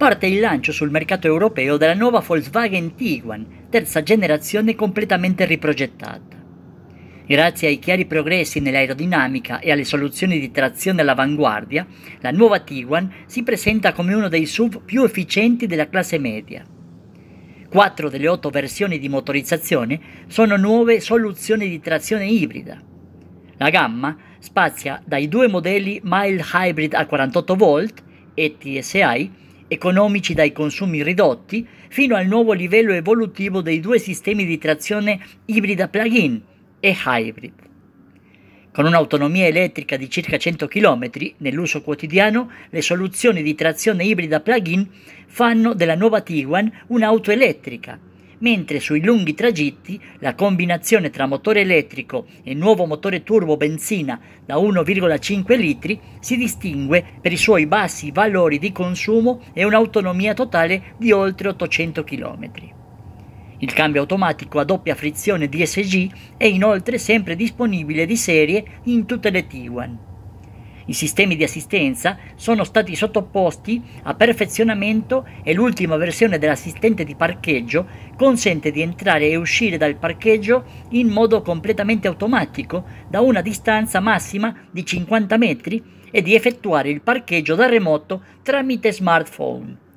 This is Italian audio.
parte il lancio sul mercato europeo della nuova Volkswagen Tiguan, terza generazione completamente riprogettata. Grazie ai chiari progressi nell'aerodinamica e alle soluzioni di trazione all'avanguardia, la nuova Tiguan si presenta come uno dei SUV più efficienti della classe media. Quattro delle otto versioni di motorizzazione sono nuove soluzioni di trazione ibrida. La gamma spazia dai due modelli mild hybrid a 48 v e TSI economici dai consumi ridotti, fino al nuovo livello evolutivo dei due sistemi di trazione ibrida plug-in e hybrid. Con un'autonomia elettrica di circa 100 km nell'uso quotidiano, le soluzioni di trazione ibrida plug-in fanno della nuova Tiguan un'auto elettrica mentre sui lunghi tragitti la combinazione tra motore elettrico e nuovo motore turbo benzina da 1,5 litri si distingue per i suoi bassi valori di consumo e un'autonomia totale di oltre 800 km. Il cambio automatico a doppia frizione DSG è inoltre sempre disponibile di serie in tutte le Tiguan. I sistemi di assistenza sono stati sottoposti a perfezionamento e l'ultima versione dell'assistente di parcheggio consente di entrare e uscire dal parcheggio in modo completamente automatico da una distanza massima di 50 metri e di effettuare il parcheggio da remoto tramite smartphone.